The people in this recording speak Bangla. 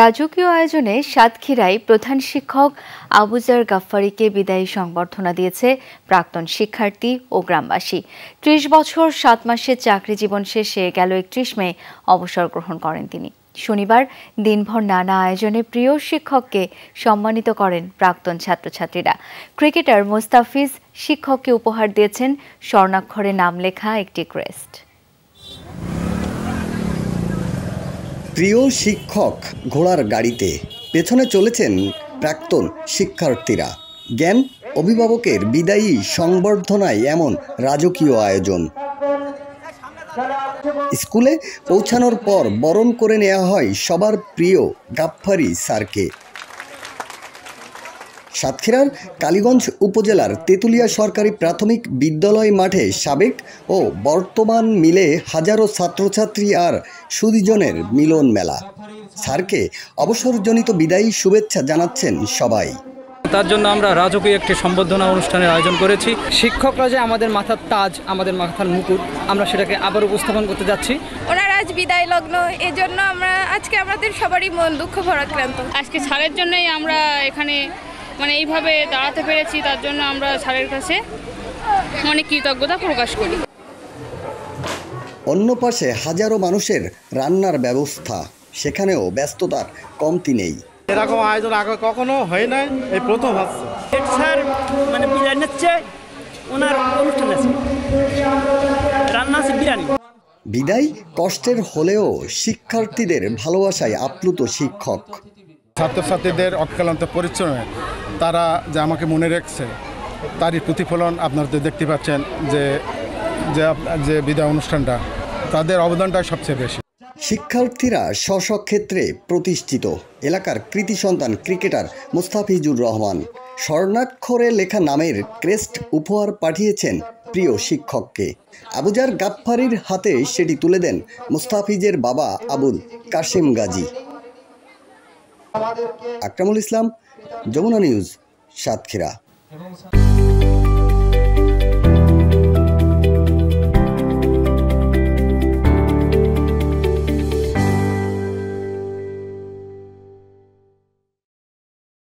রাজকীয় আয়োজনে সাতক্ষীরায় প্রধান শিক্ষক আবুজার গাফারিকে বিদায়ী সংবর্ধনা দিয়েছে প্রাক্তন শিক্ষার্থী ও গ্রামবাসী ত্রিশ বছর সাত মাসের চাকরি জীবন শেষে গেল একত্রিশ মে অবসর গ্রহণ করেন তিনি শনিবার দিনভর নানা আয়োজনে প্রিয় শিক্ষককে সম্মানিত করেন প্রাক্তন ছাত্রছাত্রীরা ক্রিকেটার মোস্তাফিজ শিক্ষককে উপহার দিয়েছেন স্বর্ণাক্ষরে নাম লেখা একটি ক্রেস্ট প্রিয় শিক্ষক ঘোড়ার গাড়িতে পেছনে চলেছেন প্রাক্তন শিক্ষার্থীরা জ্ঞান অভিভাবকের বিদায়ী সংবর্ধনায় এমন রাজকীয় আয়োজন স্কুলে পৌঁছানোর পর বরণ করে নেওয়া হয় সবার প্রিয় গাফারি স্যারকে সাতক্ষীরার কালীগঞ্জ উপজেলার তেঁতুলিয়া সরকারি প্রাথমিক বিদ্যালয় মাঠে সাবেক ও বর্তমান মিলে হাজারো ছাত্রছাত্রী আর সুদীজনের মিলন মেলা স্যারকে অবসরজনিত বিদায়ী শুভেচ্ছা জানাচ্ছেন সবাই তার জন্য আমরা রাজকীয় একটি সম্বর্ধনা অনুষ্ঠানের আয়োজন করেছি শিক্ষকরা যে আমাদের মাথার তাজ আমাদের মাথার মুকুট আমরা সেটাকে আবার উপস্থাপন করতে যাচ্ছি ওনার আজ বিদায় লগ্ন এই জন্য আমরা আজকে আমাদের সবারই মন দুঃখ ভরাক্রান্ত আজকে ছাড়ের জন্যই আমরা এখানে মানে এইভাবে দাঁড়াতে পেরেছি তার জন্য আমরা স্যারের কাছে অনেক মানে কৃতজ্ঞতা প্রকাশ করি অন্য পাশে হাজারো মানুষের রান্নার ব্যবস্থা সেখানেও ব্যস্ততার কমতি নেই এরকম আয়োজন আগে কখনো হয় নাই এই প্রথম আসছে মানে বিরিয়ানি হচ্ছে ওনার অনুষ্ঠান আছে রান্না আছে বিরিয়ানি বিদায় কষ্টের হলেও শিক্ষার্থীদের ভালোবাসায় আপ্লুত শিক্ষক ছাত্রছাত্রীদের অক্লান্ত পরিচয় তারা যে আমাকে মনে রেখছে তারই প্রতিফলন আপনারা তো দেখতে পাচ্ছেন যে যে বিদায় অনুষ্ঠানটা তাদের অবদানটাই সবচেয়ে বেশি শিক্ষার্থীরা স্ব ক্ষেত্রে প্রতিষ্ঠিত এলাকার কৃতি সন্তান ক্রিকেটার মুস্তাফিজুর রহমান স্বর্ণাক্ষরে লেখা নামের ক্রেস্ট উপহার পাঠিয়েছেন প্রিয় শিক্ষককে আবুজার গাফফারির হাতে সেটি তুলে দেন মুস্তাফিজের বাবা আবুল কাশেম গাজী আকরামুল ইসলাম যমুনা নিউজ সাতক্ষীরা